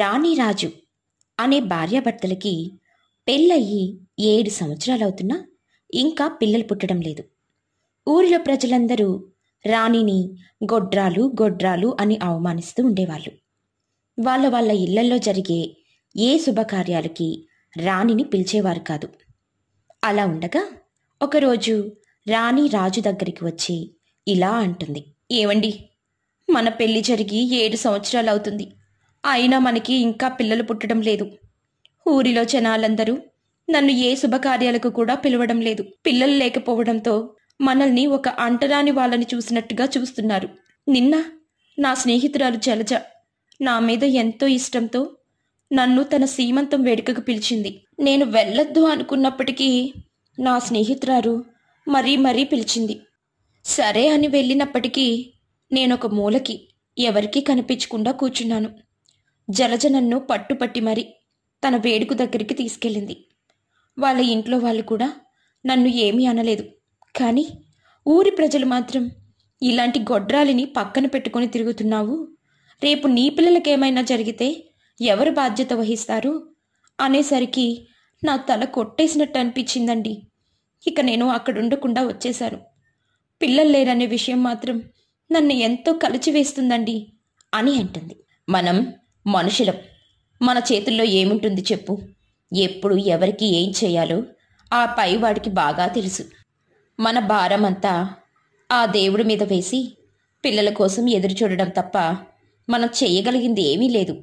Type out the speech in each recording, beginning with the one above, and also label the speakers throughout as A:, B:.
A: రాణిరాజు అనే భార్యాభర్తలకి పెళ్ళయి ఏడు సంవత్సరాలవుతున్నా ఇంకా పిల్లలు పుట్టడం లేదు ఊరిలో ప్రజలందరూ రాణిని గొడ్రాలు గొడ్రాలు అని అవమానిస్తూ ఉండేవాళ్ళు వాళ్ళ వాళ్ళ ఇళ్లలో జరిగే ఏ శుభకార్యాలకి రాణిని పిలిచేవారు కాదు అలా ఉండగా ఒకరోజు రాణి రాజు దగ్గరికి వచ్చి ఇలా అంటుంది ఏవండి మన పెళ్లి జరిగి ఏడు సంవత్సరాలు అవుతుంది అయినా మనకి ఇంకా పిల్లలు పుట్టడం లేదు ఊరిలో జనాలందరూ నన్ను ఏ శుభకార్యాలకు కూడా పిలవడం లేదు పిల్లలు లేకపోవడంతో మనల్ని ఒక అంటరాని వాళ్ళని చూసినట్టుగా చూస్తున్నారు నిన్న నా స్నేహితురాలు జలజ నా మీద ఎంతో ఇష్టంతో నన్ను తన సీమంతం వేడుకకు పిలిచింది నేను వెళ్ళొద్దు అనుకున్నప్పటికీ నా స్నేహితురారు మరీ మరీ పిలిచింది సరే అని వెళ్ళినప్పటికీ నేనొక మూలకి ఎవరికీ కనిపించకుండా కూర్చున్నాను జలజనన్ను పట్టుపట్టి మరి తన వేడుకు దగ్గరికి తీసుకెళ్ళింది వాళ్ళ ఇంట్లో వాళ్ళు కూడా నన్ను ఏమీ అనలేదు కానీ ఊరి ప్రజలు మాత్రం ఇలాంటి గొడ్రాలిని పక్కన పెట్టుకొని తిరుగుతున్నావు రేపు నీ పిల్లలకేమైనా జరిగితే ఎవరు బాధ్యత వహిస్తారు అనేసరికి నా తల కొట్టేసినట్టు అనిపించిందండి ఇక నేను అక్కడ ఉండకుండా వచ్చేశాను పిల్లలు లేరనే విషయం మాత్రం నన్ను ఎంతో కలిచివేస్తుందండి అని అంటుంది మనం మనుషులం మన చేతుల్లో ఏముంటుంది చెప్పు ఎప్పుడు ఎవరికి ఏం చేయాలో ఆ పైవాడికి బాగా తెలుసు మన భారం అంతా ఆ దేవుడి మీద వేసి పిల్లల కోసం ఎదురు చూడడం తప్ప మనం చేయగలిగింది ఏమీ లేదు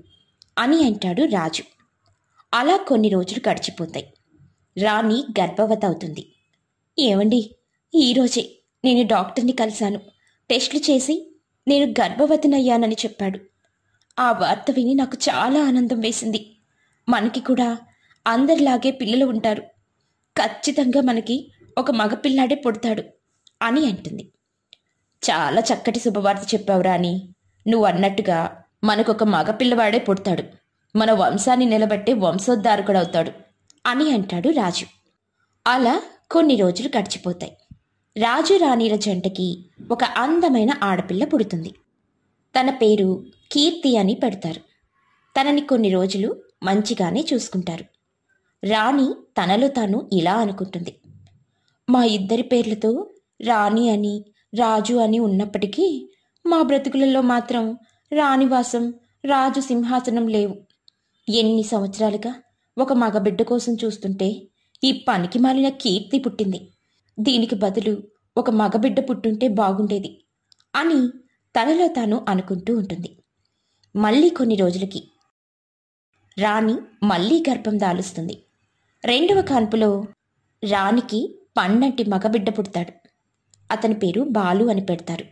A: అని అంటాడు రాజు అలా కొన్ని రోజులు గడిచిపోతాయి రాణి గర్భవతి అవుతుంది ఏమండి ఈరోజే నేను డాక్టర్ని కలిశాను టెస్టులు చేసి నేను గర్భవతినయ్యానని చెప్పాడు ఆ వార్త విని నాకు చాలా ఆనందం వేసింది మనకి కూడా అందరిలాగే పిల్లలు ఉంటారు ఖచ్చితంగా మనకి ఒక మగపిల్లాడే పుడతాడు అని అంటుంది చాలా చక్కటి శుభవార్త చెప్పావు రాణి నువ్వు అన్నట్టుగా మనకొక మగపిల్లవాడే పుడతాడు మన వంశాన్ని నిలబెట్టే వంశోద్ధారకుడవుతాడు అని అంటాడు రాజు అలా కొన్ని రోజులు గడిచిపోతాయి రాజు రాణిల జంటకి ఒక అందమైన ఆడపిల్ల పుడుతుంది తన పేరు కీర్తి అని పెడతారు తనని కొన్ని రోజులు మంచిగానే చూసుకుంటారు రాణి తనలో తాను ఇలా అనుకుంటుంది మా ఇద్దరి పేర్లతో రాణి అని రాజు అని ఉన్నప్పటికీ మా బ్రతుకులలో మాత్రం రాణివాసం రాజు సింహాసనం లేవు ఎన్ని సంవత్సరాలుగా ఒక మగబిడ్డ కోసం చూస్తుంటే ఈ పనికి మాలిన కీర్తి పుట్టింది దీనికి బదులు ఒక మగబిడ్డ పుట్టుంటే బాగుండేది అని తనలో తాను అనుకుంటూ ఉంటుంది మళ్ళీ కొన్ని రోజులకి రాణి మళ్ళీ గర్భం దాలుస్తుంది రెండవ కాన్పులో రాణికి పన్నంటి మగబిడ్డ పుడతాడు అతని పేరు బాలు అని పెడతారు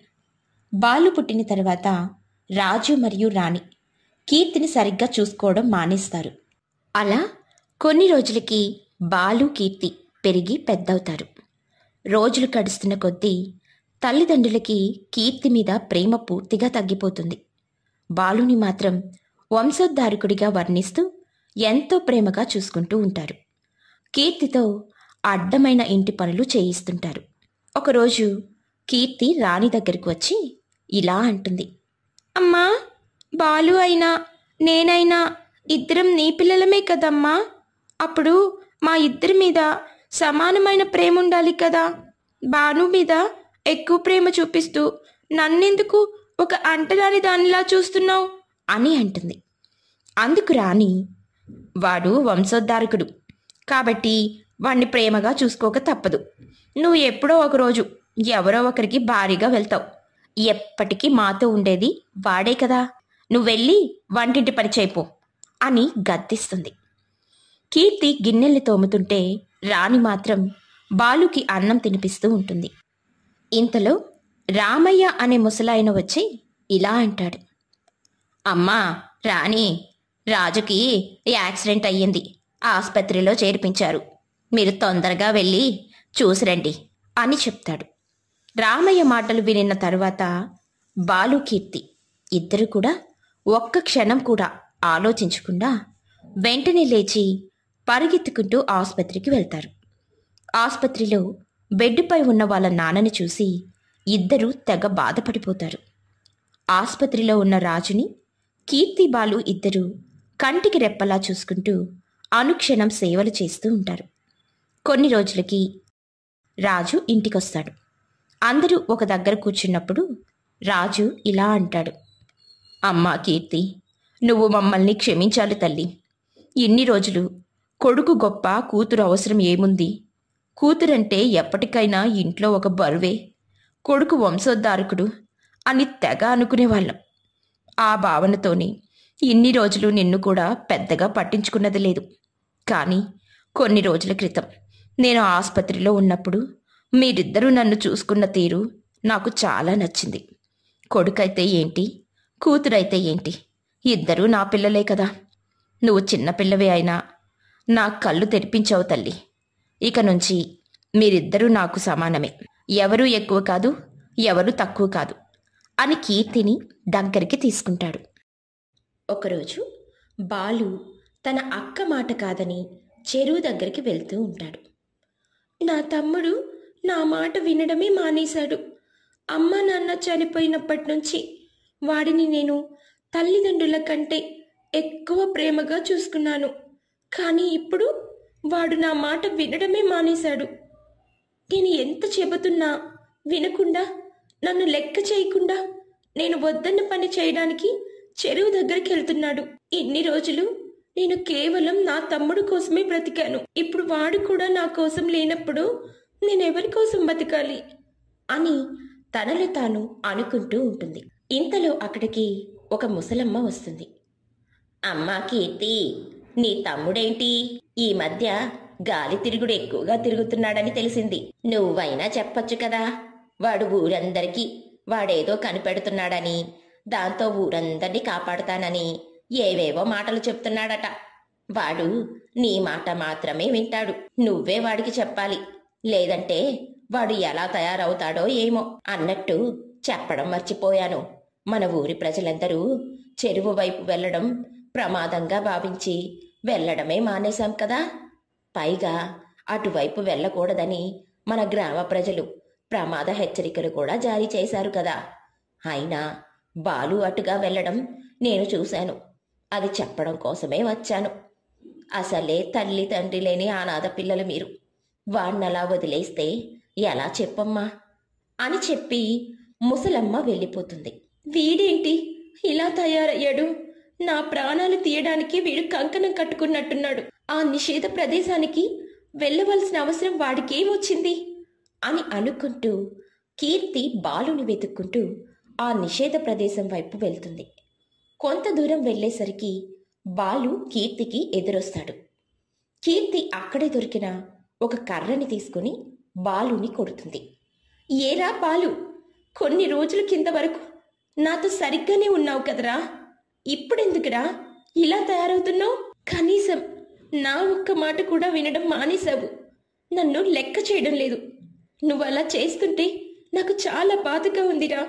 A: బాలు పుట్టిన తర్వాత రాజు మరియు రాణి కీర్తిని సరిగ్గా చూసుకోవడం మానేస్తారు అలా కొన్ని రోజులకి బాలు కీర్తి పెరిగి పెద్దవుతారు రోజులు గడుస్తున్న కొద్దీ తల్లిదండ్రులకి కీర్తి మీద ప్రేమ పూర్తిగా తగ్గిపోతుంది బాలుని మాత్రం వంశోద్ధారకుడిగా వర్ణిస్తూ ఎంతో ప్రేమగా చూసుకుంటూ ఉంటారు కీర్తితో అడ్డమైన ఇంటి పనులు చేయిస్తుంటారు ఒకరోజు కీర్తి రాణి దగ్గరికి వచ్చి ఇలా అంటుంది అమ్మా బాలు అయినా నేనైనా ఇద్దరం నీ పిల్లలమే కదమ్మా అప్పుడు మా ఇద్దరి మీద సమానమైన ప్రేమ ఉండాలి కదా బాను మీద ఎక్కువ ప్రేమ చూపిస్తూ నన్నెందుకు ఒక అంటరాని దానిలా చూస్తున్నావు అని అంటుంది అందుకు రాణి వాడు వంశోద్ధారకుడు కాబట్టి వాణ్ణి ప్రేమగా చూసుకోక తప్పదు నువ్వు ఎప్పుడో ఒకరోజు ఎవరో ఒకరికి భారీగా వెళ్తావు ఎప్పటికీ మాతో ఉండేది వాడే కదా నువ్వు వెళ్ళి వంటింటి పని చేయిపో అని గద్దిస్తుంది కీర్తి గిన్నెల్ని తోముతుంటే రాణి మాత్రం బాలుకి అన్నం తినిపిస్తూ ఉంటుంది ఇంతలో రామయ్య అనే ముసలాయన వచ్చి ఇలా అంటాడు అమ్మా రాణి రాజుకి యాక్సిడెంట్ అయ్యింది ఆసుపత్రిలో చేర్పించారు మీరు తొందరగా వెళ్ళి చూసిరండి అని చెప్తాడు రామయ్య మాటలు వినిన తరువాత బాలు కీర్తి ఇద్దరు కూడా ఒక్క క్షణం కూడా ఆలోచించకుండా వెంటనే లేచి పరిగెత్తుకుంటూ ఆసుపత్రికి వెళ్తారు ఆసుపత్రిలో బెడ్డుపై ఉన్న వాళ్ళ నాన్నని చూసి ఇద్దరూ తెగ బాధపడిపోతారు ఆసుపత్రిలో ఉన్న రాజుని కీర్తి బాలు ఇద్దరూ కంటికి రెప్పలా చూసుకుంటూ అనుక్షణం సేవలు చేస్తూ ఉంటారు కొన్ని రోజులకి రాజు ఇంటికొస్తాడు అందరూ ఒక దగ్గర కూర్చున్నప్పుడు రాజు ఇలా అంటాడు అమ్మా కీర్తి నువ్వు మమ్మల్ని క్షమించాలి తల్లి ఇన్ని రోజులు కొడుకు గొప్ప కూతురు అవసరం ఏముంది కూతురంటే ఎప్పటికైనా ఇంట్లో ఒక బరువే కొడుకు వంశోద్ధారకుడు అని తెగ అనుకునేవాళ్ళం ఆ భావనతోనే ఇన్ని రోజులు నిన్ను కూడా పెద్దగా పట్టించుకున్నది లేదు కానీ కొన్ని రోజుల క్రితం నేను ఆసుపత్రిలో ఉన్నప్పుడు మీరిద్దరూ నన్ను చూసుకున్న తీరు నాకు చాలా నచ్చింది కొడుకైతే ఏంటి కూతురైతే ఏంటి ఇద్దరూ నా పిల్లలే కదా నువ్వు చిన్నపిల్లవే అయినా నా కళ్ళు తెరిపించావు తల్లి ఇక నుంచి మీరిద్దరూ నాకు సమానమే ఎవరు ఎక్కువ కాదు ఎవరు తక్కువ కాదు అని కీర్తిని దగ్గరికి తీసుకుంటాడు ఒకరోజు బాలు తన అక్క మాట కాదని చెరువు దగ్గరికి వెళ్తూ ఉంటాడు నా తమ్ముడు నా మాట వినడమే మానేశాడు అమ్మ నాన్న చనిపోయినప్పటి నుంచి వాడిని నేను తల్లిదండ్రుల కంటే ఎక్కువ ప్రేమగా చూసుకున్నాను కానీ ఇప్పుడు వాడు నా మాట వినడమే మానేశాడు నేను ఎంత చెబుతున్నా వినకుండా నన్ను లెక్క చేయకుండా నేను వద్దన్న పని చేయడానికి చెరువు దగ్గరికి వెళ్తున్నాడు ఇన్ని రోజులు నేను కేవలం నా తమ్ముడు కోసమే బ్రతికాను ఇప్పుడు వాడు కూడా నా కోసం లేనప్పుడు నేనెవరి కోసం బతకాలి అని తనలో తాను అనుకుంటూ ఉంటుంది ఇంతలో అక్కడికి ఒక ముసలమ్మ వస్తుంది అమ్మా కీర్తి నీ తమ్ముడేంటి ఈ మధ్య గాలి తిరుగుడు ఎక్కువగా తిరుగుతున్నాడని తెలిసింది నువ్వైనా చెప్పొచ్చు కదా వాడు ఊరందరికీ వాడేదో కనిపెడుతున్నాడని దాంతో ఊరందరినీ కాపాడుతానని ఏవేవో మాటలు చెప్తున్నాడట వాడు నీ మాట మాత్రమే వింటాడు నువ్వే వాడికి చెప్పాలి లేదంటే వాడు ఎలా తయారవుతాడో ఏమో అన్నట్టు చెప్పడం మర్చిపోయాను మన ఊరి ప్రజలందరూ చెరువు వైపు వెళ్లడం ప్రమాదంగా భావించి వెళ్ళడమే మానేశాం కదా పైగా అటువైపు వెళ్ళకూడదని మన గ్రామ ప్రజలు ప్రమాద హెచ్చరికలు కూడా జారీ చేశారు కదా అయినా బాలు అటుగా వెళ్ళడం నేను చూశాను అది చెప్పడం కోసమే వచ్చాను అసలే తల్లి తండ్రి లేని ఆనాథ పిల్లలు మీరు వాణ్ణలా వదిలేస్తే ఎలా చెప్పమ్మా అని చెప్పి ముసలమ్మ వెళ్ళిపోతుంది వీడేంటి ఇలా తయారయ్యాడు నా ప్రాణాలు తీయడానికి వీడు కంకణం కట్టుకున్నట్టున్నాడు ఆ నిషేధ ప్రదేశానికి వెళ్ళవలసిన అవసరం వాడికేమొచ్చింది అని అనుకుంటూ కీర్తి బాలుని వెతుక్కుంటూ ఆ నిషేధ ప్రదేశం వైపు వెళ్తుంది కొంత దూరం వెళ్ళేసరికి బాలు కీర్తికి ఎదురొస్తాడు కీర్తి అక్కడే దొరికిన ఒక కర్రని తీసుకుని బాలుని కొడుతుంది ఏరా బాలు కొన్ని రోజుల కింద వరకు నాతో సరిగ్గానే ఉన్నావు కదరా ఇప్పుడెందుకురా ఇలా తయారవుతున్నావు కనీసం నా ఒక్క మాట కూడా వినడం మానేశావు నన్ను లెక్క చేయడం లేదు నువ్వు అలా చేస్తుంటే నాకు చాలా బాధగా ఉందిరా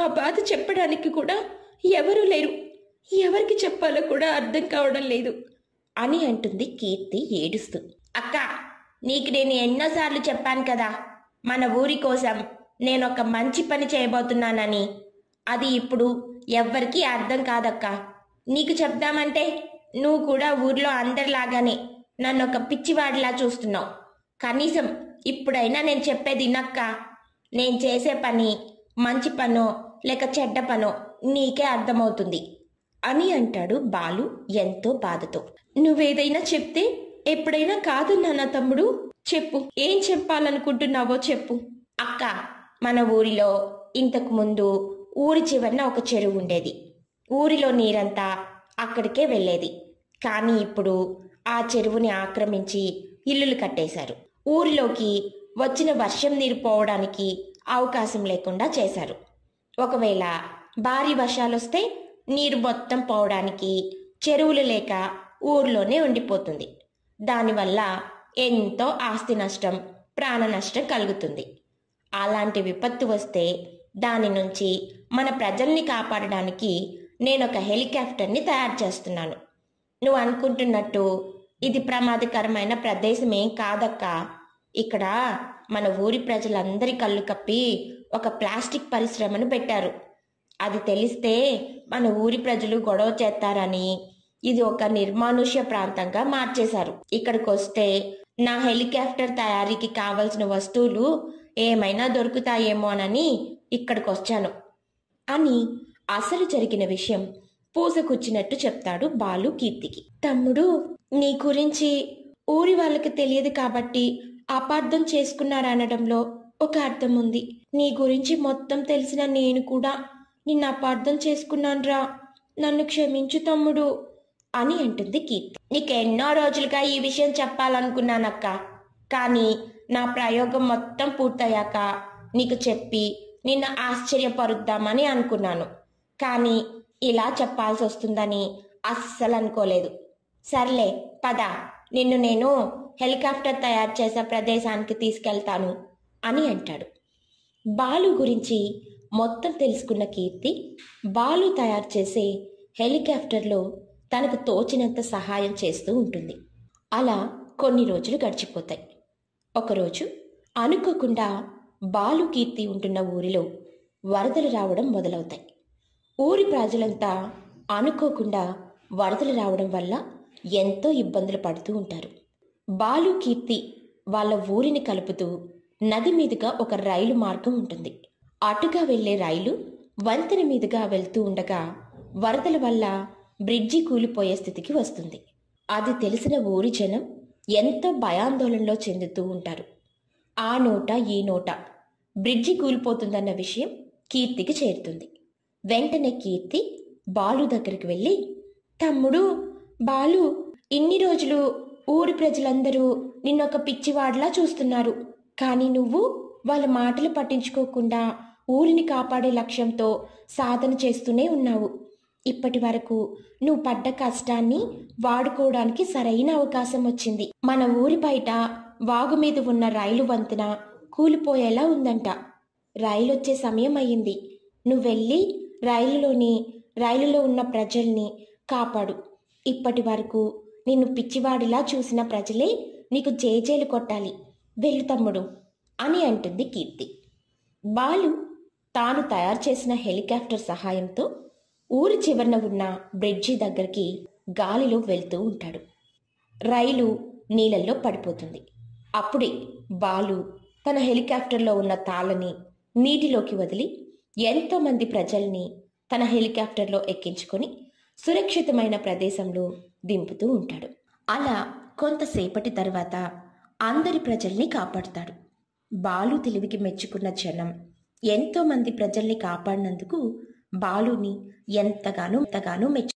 A: ఆ బాధ చెప్పడానికి కూడా ఎవరూ లేరు ఎవరికి చెప్పాలో కూడా అర్థం కావడం లేదు అని అంటుంది కీర్తి ఏడుస్తూ అక్క నీకు నేను ఎన్నోసార్లు చెప్పాను కదా మన ఊరి కోసం నేనొక మంచి పని చేయబోతున్నానని అది ఇప్పుడు ఎవ్వరికీ అర్థం కాదక్క నీకు చెప్దామంటే నువ్వు కూడా ఊర్లో అందరిలాగానే నన్ను ఒక పిచ్చివాడిలా చూస్తున్నావు కనీసం ఇప్పుడైనా నేను చెప్పేది నక్క నేను చేసే పని మంచి పనో లేక చెడ్డ పనో నీకే అర్థమవుతుంది అని అంటాడు బాలు ఎంతో బాధతో నువ్వేదైనా చెప్తే ఎప్పుడైనా కాదు నాన్న తమ్ముడు చెప్పు ఏం చెప్పాలనుకుంటున్నావో చెప్పు అక్క మన ఊరిలో ఇంతకు ముందు ఊరి చివరిన ఒక చెరువు ఉండేది ఊరిలో నీరంతా అక్కడికే వెళ్ళేది కానీ ఇప్పుడు ఆ చెరువుని ఆక్రమించి ఇల్లులు కట్టేశారు ఊరిలోకి వచ్చిన వర్షం నీరు పోవడానికి అవకాశం లేకుండా చేశారు ఒకవేళ భారీ వర్షాలు వస్తే నీరు మొత్తం పోవడానికి చెరువులు లేక ఊర్లోనే ఉండిపోతుంది దానివల్ల ఎంతో ఆస్తి నష్టం ప్రాణ నష్టం కలుగుతుంది అలాంటి విపత్తు వస్తే దాని నుంచి మన ప్రజల్ని కాపాడడానికి నేను ఒక హెలికాప్టర్ని తయారు చేస్తున్నాను నువ్వు అనుకుంటున్నట్టు ఇది ప్రమాదకరమైన ప్రదేశం ఏం కాదక్కా ఇక్కడ మన ఊరి ప్రజలందరి కళ్ళు కప్పి ఒక ప్లాస్టిక్ పరిశ్రమను పెట్టారు అది తెలిస్తే మన ఊరి ప్రజలు గొడవ చేస్తారని ఇది ఒక నిర్మానుష్య ప్రాంతంగా మార్చేశారు ఇక్కడికి వస్తే నా హెలికాప్టర్ తయారీకి కావలసిన వస్తువులు ఏమైనా దొరుకుతాయేమోనని ఇక్కడికొచ్చాను అని అసలు జరిగిన విషయం పూసకొచ్చినట్టు చెప్తాడు బాలు కీర్తికి తమ్ముడు నీ గురించి ఊరి వాళ్ళకి తెలియదు కాబట్టి అపార్థం చేసుకున్నారనడంలో ఒక అర్థం ఉంది నీ గురించి మొత్తం తెలిసిన నేను కూడా నిన్న అపార్థం చేసుకున్నాన్రా నన్ను క్షమించు తమ్ముడు అని అంటుంది కీర్తి నీకు ఎన్నో రోజులుగా ఈ విషయం చెప్పాలనుకున్నానక్క కానీ నా ప్రయోగం మొత్తం పూర్తయ్యాక నీకు చెప్పి నిన్ను ఆశ్చర్యపరుద్దామని అనుకున్నాను కానీ ఇలా చెప్పాల్సి వస్తుందని అస్సలు అనుకోలేదు సర్లే పద నిన్ను నేను హెలికాప్టర్ తయారు చేసే ప్రదేశానికి తీసుకెళ్తాను అని అంటాడు బాలు గురించి మొత్తం తెలుసుకున్న కీర్తి బాలు తయారు చేసే హెలికాప్టర్లో తనకు తోచినంత సహాయం చేస్తూ ఉంటుంది అలా కొన్ని రోజులు గడిచిపోతాయి ఒకరోజు అనుకోకుండా బాలుకీర్తి ఉంటున్న ఊరిలో వరదలు రావడం మొదలవుతాయి ఊరి ప్రజలంతా అనుకోకుండా వరదలు రావడం వల్ల ఎంతో ఇబ్బందులు పడుతూ ఉంటారు బాలు కీర్తి వాళ్ళ ఊరిని కలుపుతూ నది మీదుగా ఒక రైలు మార్గం ఉంటుంది అటుగా వెళ్లే రైలు వంతెన మీదుగా వెళ్తూ ఉండగా వరదల వల్ల బ్రిడ్జి కూలిపోయే స్థితికి వస్తుంది అది తెలిసిన ఊరి జనం ఎంతో భయాందోళనలో చెందుతూ ఉంటారు ఆ నోట ఈ నోట బ్రిడ్జి కూలిపోతుందన్న విషయం కీర్తికి చేరుతుంది వెంటనే కీర్తి బాలు దగ్గరికి వెళ్ళి తమ్ముడు బాలు ఇన్ని రోజులు ఊరి ప్రజలందరూ నిన్నొక పిచ్చివాడిలా చూస్తున్నారు కానీ నువ్వు వాళ్ళ మాటలు పట్టించుకోకుండా ఊరిని కాపాడే లక్ష్యంతో సాధన చేస్తూనే ఉన్నావు ఇప్పటి వరకు నువ్వు పడ్డ కష్టాన్ని వాడుకోవడానికి సరైన అవకాశం వచ్చింది మన ఊరి బయట వాగు మీద ఉన్న రైలు వంతెన కూలిపోయేలా ఉందంట రైలు వచ్చే సమయం అయ్యింది నువ్వు వెళ్ళి రైలులోని రైలులో ఉన్న ప్రజల్ని కాపాడు ఇప్పటి వరకు నిన్ను పిచ్చివాడిలా చూసిన ప్రజలే నీకు జేజేలు కొట్టాలి వెళ్ళు తమ్ముడు అని అంటుంది కీర్తి బాలు తాను తయారు చేసిన హెలికాప్టర్ సహాయంతో ఊరి చివరన ఉన్న బ్రిడ్జి దగ్గరికి గాలిలో వెళ్తూ ఉంటాడు రైలు నీళ్ళల్లో పడిపోతుంది అప్పుడే బాలు తన హెలికాప్టర్లో ఉన్న తాళని నీటిలోకి వదిలి ఎంతోమంది ప్రజల్ని తన హెలికాప్టర్లో ఎక్కించుకొని సురక్షితమైన ప్రదేశంలో దింపుతూ ఉంటాడు అలా కొంతసేపటి తర్వాత అందరి ప్రజల్ని కాపాడుతాడు బాలు తెలివికి మెచ్చుకున్న జనం ఎంతోమంది ప్రజల్ని కాపాడినందుకు బాలుని ఎంతగానో ఎంతగానో మెచ్చు